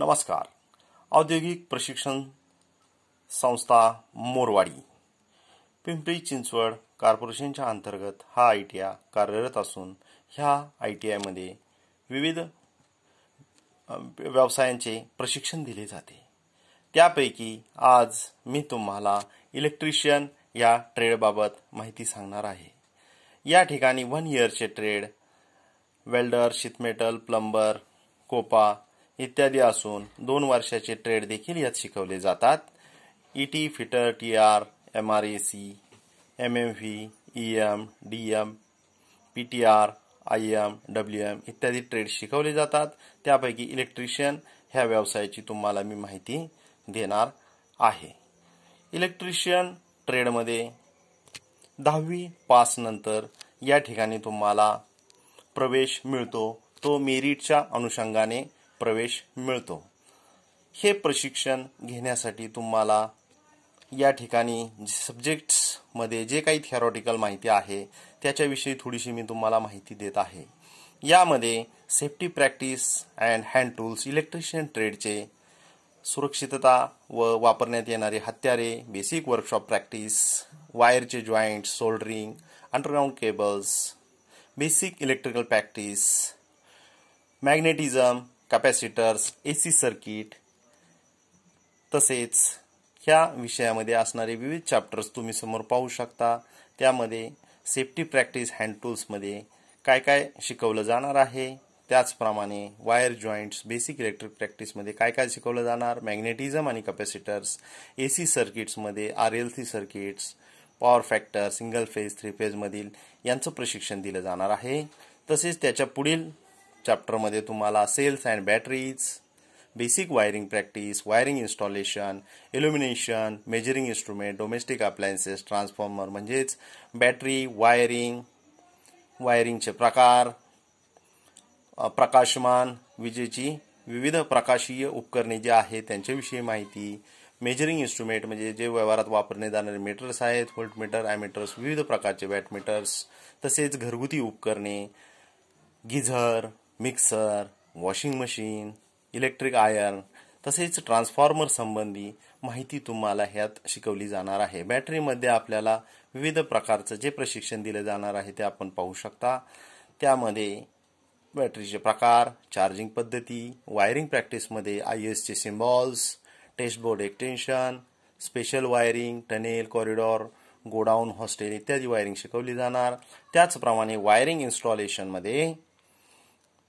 नमस्कार औद्योगिक प्रशिक्षण संस्था मोरवाडी पिंपरी चिंचवड कॉर्पोरेशनच्या अंतर्गत हा आय टी आय कार्यरत असून ह्या आय टी आयमध्ये विविध व्यवसायांचे प्रशिक्षण दिले जाते त्यापैकी आज मी तुम्हाला इलेक्ट्रिशियन या ट्रेडबाबत माहिती सांगणार आहे या ठिकाणी वन इयरचे trade welder sheet metal plumber COPA इत्यादी असून दोन वर्षाचे ट्रेड देखील यात शिकवले जातात ET fitter T R M R A C M M V E M D M P T R I M W M इत्यादी ट्रेड शिकवले जातात त्यापैकी इलेक्ट्रिशियन ह्या व्यवसायाची तुम्हाला मी माहिती देणार आहे इलेक्ट्रिशियन ट्रेडमध्ये दहावी नंतर या ठिकाणी तुम्हाला प्रवेश मिळतो तो मेरिटच्या अनुषंगाने प्रवेश मिळतो हे प्रशिक्षण घेण्यासाठी तुम्हाला या ठिकाणी सब्जेक्ट्समध्ये जे काही थिअरॉटिकल माहिती आहे त्याच्याविषयी थोडीशी मी तुम्हाला माहिती देत आहे यामध्ये safety practice and hand tools electrician ट्रेडचे सुरक्षितता व वापरण्यात येणारे हत्यारे बेसिक वर्कशॉप प्रॅक्टिस वायरचे joint soldering underground cables basic electrical practice magnetism capacitors A C circuit तसेच ह्या विषयामध्ये असणारे विविध चॅप्टर्स तुम्ही समोर पाहू शकता त्यामध्ये सेफ्टी प्रॅक्टिस हँड टूल्समध्ये काय काय शिकवलं जाणार आहे त्याचप्रमाणे वायर जॉईंट्स बेसिक इलेक्ट्रिक प्रॅक्टिसमध्ये काय काय शिकवलं जाणार मॅग्नेटिझम आणि कॅपॅसिटर्स ए सी सर्किट्समध्ये R L C circuits power factor single phase three फेजमधील यांचं प्रशिक्षण दिलं जाणार आहे तसेच त्याच्या पुढील चॅप्टरमध्ये तुम्हाला cells and batteries basic wiring practice wiring installation illumination measuring instrument domestic appliances transformer म्हणजेच बॅटरी वायरिंग वायरिंगचे प्रकार प्रकाशमान विजेची विविध प्रकाशीय उपकरणे जी आहेत त्यांच्याविषयी माहिती मेजरिंग इन्स्ट्रुमेंट म्हणजे जे व्यवहारात वापरले जाणारे मीटर्स आहेत मीटर ॲमीटर्स विविध प्रकारचे वॅटमीटर्स तसेच घरगुती उपकरणे geyser mixer washing machine electric iron तसेच ट्रान्सफॉर्मर संबंधी माहिती तुम्हाला ह्यात शिकवली जाणार आहे बॅटरीमध्ये आपल्याला विविध प्रकारचं जे प्रशिक्षण दिले जाणार आहे ते आपण पाहू शकता त्यामध्ये बॅटरीचे प्रकार चार्जिंग पद्धती वायरिंग प्रॅक्टिसमध्ये आय एसचे symbols test board extension special wiring tunnel corridor godown hostel इत्यादी वायरिंग शिकवली जाणार त्याचप्रमाणे वायरिंग इन्स्टॉलेशनमध्ये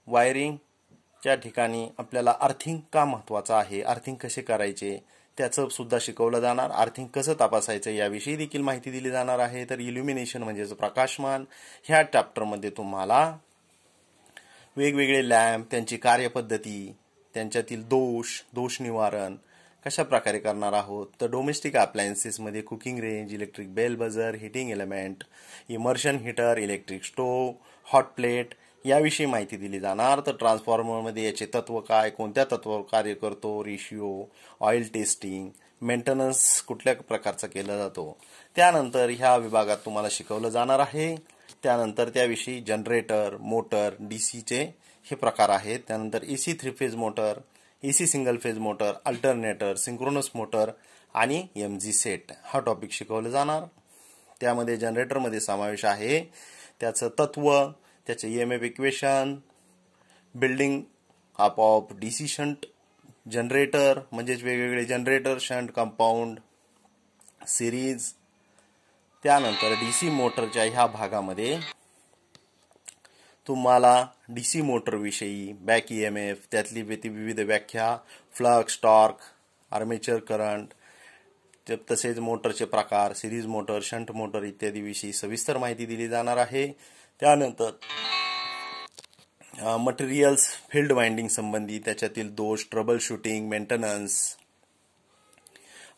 वायरिंगच्या ठिकाणी आपल्याला अर्थिंग का महत्वाचं आहे अर्थिंग कसे करायचे त्याचं सुद्धा शिकवलं जाणार अर्थिंग कसं तपासायचं याविषयी देखील माहिती दिली जाणार आहे तर इल्युमिनेशन म्हणजेच प्रकाशमान ह्या चॅप्टरमध्ये तुम्हाला वेगवेगळे लॅम्प त्यांची कार्यपद्धती त्यांच्यातील दोष दोष निवारण कशा प्रकारे करणार आहोत तर डोमेस्टिक अप्लायन्सेसमध्ये cooking range electric bell buzzer heating element immersion heater electric stove hot plate याविषयी माहिती दिली जाणार तर ट्रान्सफॉर्मरमध्ये याचे तत्व काय कोणत्या तत्वावर कार्य करतो रेशिओ ऑइल टेस्टिंग मेंटेनन्स कुठल्या प्रकारचा केला जातो त्यानंतर ह्या विभागात तुम्हाला शिकवलं जाणार आहे त्यानंतर त्याविषयी जनरेटर मोटर डी सीचे हे प्रकार आहेत त्यानंतर A C three phase motor A C single phase motor alternator synchronous motor आणि एम जी सेट हा टॉपिक शिकवला जाणार त्यामध्ये जनरेटरमध्ये समावेश आहे त्याचं तत्व त्याचे E M F equation building आपोआप डीसी शंट जनरेटर म्हणजेच वेगवेगळे जनरेटर शंट कंपाऊंड सिरीज त्यानंतर डीसी मोटरच्या ह्या भागामध्ये तुम्हाला डीसी मोटर मोटरविषयी बॅक ई एम एफ त्यातली विविध व्याख्या फ्लक्स टॉर्क आर्मेचर करंट तसेच मोटरचे प्रकार सिरीज मोटर शंट मोटर इत्यादीविषयी सविस्तर माहिती दिली जाणार आहे त्यानंतर मटेरियल्स फील्ड वाइंडिंग संबंधी त्याच्यातील दोष ट्रबल शूटिंग मेंटेनन्स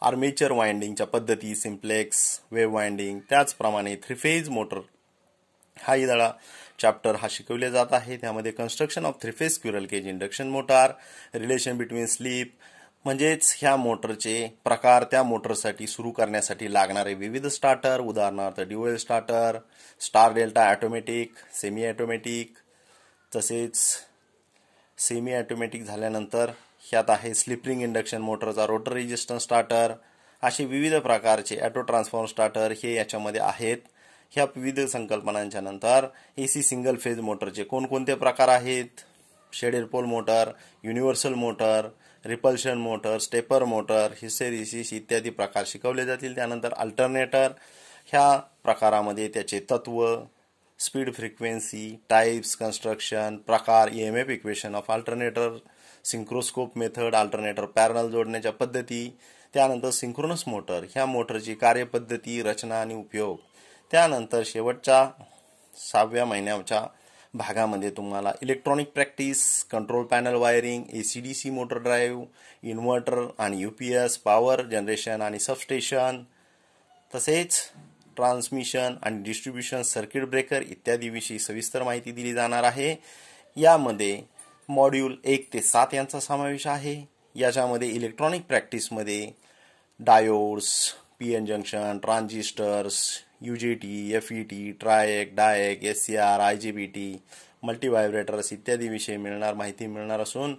आर्मेचर वाइंडिंगच्या पद्धती सिम्प्लेक्स वेव वाइंडिंग त्याचप्रमाणे थ्री फेज मोटर हा धडा चॅप्टर हा शिकवले जात आहे त्यामध्ये construction of three phase squirrel cage induction motor relation between slip म्हणजेच ह्या मोटरचे प्रकार त्या मोटरसाठी सुरू करण्यासाठी लागणारे विविध स्टार्टर उदाहरणार्थ dual starter star delta automatic semi automatic तसेच सेमी ॲटोमॅटिक झाल्यानंतर ह्यात आहे स्लिपरिंग इंडक्शन मोटरचा रोटर रेजिस्टन्स स्टार्टर असे विविध प्रकारचे ॲटो ट्रान्सफॉर्म स्टार्टर हे याच्यामध्ये आहेत ह्या विविध संकल्पनांच्या नंतर ए सी सिंगल फेज मोटरचे कोणकोणते प्रकार आहेत shaded pole motor universal motor repulsion motor stepper motor hysteresis इत्यादी प्रकार शिकवले जातील त्यानंतर अल्टरनेटर ह्या प्रकारामध्ये त्याचे तत्व स्पीड फ्रिक्वेन्सी टाईप्स कन्स्ट्रक्शन प्रकार E M F equation of alternator synchroscope method alternator parallel जोडण्याच्या पद्धती त्यानंतर सिंक्रोनस मोटर ह्या मोटरची कार्यपद्धती रचना आणि उपयोग त्यानंतर शेवटच्या सहाव्या महिन्याच्या भागामध्ये तुम्हाला electronic practice control panel wiring A C D C motor drive inverter आणि U P S power generation आणि सबस्टेशन तसेच ट्रान्समिशन आणि डिस्ट्रीब्युशन सर्किट ब्रेकर इत्यादीविषयी सविस्तर माहिती दिली जाणार आहे यामध्ये मॉड्यूल एक ते सात यांचा समावेश आहे याच्यामध्ये इलेक्ट्रॉनिक प्रॅक्टिसमध्ये diodes P N junction transistors U J T F E T triac diac S C R I G B T multivibrators इत्यादीविषयी मिळणार माहिती मिळणार असून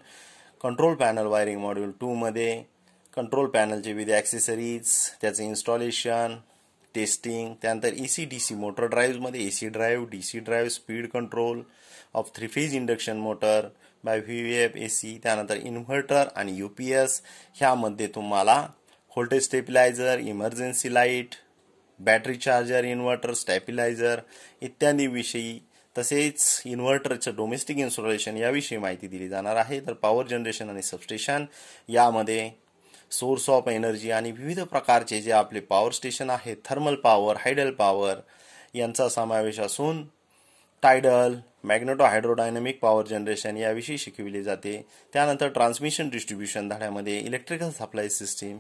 कंट्रोल पॅनल वायरिंग मॉड्यूल टूमध्ये कंट्रोल पॅनलचे विविध ॲक्सेसरीज त्याचे इन्स्टॉलेशन टेस्टिंग त्यानंतर A C D C motor ड्राईव्हमध्ये A C drive D C drive speed control of three phase induction motor by V F A C त्यानंतर inverter आणि U P S ह्यामध्ये तुम्हाला voltage stabiliser emergency light battery charger inverter stabiliser इत्यादीविषयी तसेच इन्व्हर्टरचं domestic installation याविषयी माहिती दिली जाणार आहे तर पॉवर जनरेशन आणि सबस्टेशन यामध्ये सोर्स ऑफ एनर्जी आणि विविध प्रकारचे जे आपले पॉवर स्टेशन आहेत थर्मल पॉवर हायडल पॉवर यांचा समावेश असून टायडल मॅग्नेटो पॉवर जनरेशन याविषयी शिकविले जाते त्यानंतर ट्रान्समिशन डिस्ट्रीब्युशन धड्यामध्ये electrical supply system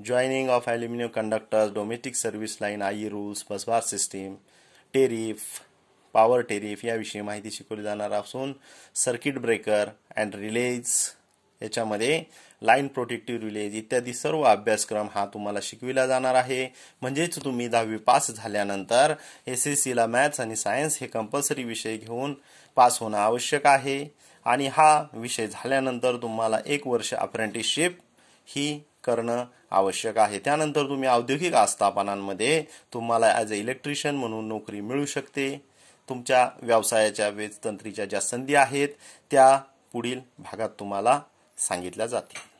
joining of aluminum conductors, domestic service line I rules busbar system tariff power tariff याविषयी माहिती शिकवली जाणार असून सर्किट ब्रेकर अँड रिलेज याच्यामध्ये लाईन प्रोटेक्टिव्ह रिलेज इत्यादी सर्व अभ्यासक्रम हा तुम्हाला शिकविला जाणार आहे म्हणजेच तुम्ही दहावी पास झाल्यानंतर एस एस सीला मॅथ्स आणि सायन्स हे कंपल्सरी विषय घेऊन पास होणं आवश्यक आहे आणि हा विषय झाल्यानंतर तुम्हाला एक वर्ष अप्रेंटिसशिप ही करणं आवश्यक आहे त्यानंतर तुम्ही औद्योगिक आस्थापनांमध्ये तुम्हाला ॲज अ इलेक्ट्रिशियन म्हणून नोकरी मिळू शकते तुमच्या व्यवसायाच्या वेजतंत्रीच्या ज्या संधी आहेत त्या पुढील भागात तुम्हाला सांगितल्या जातील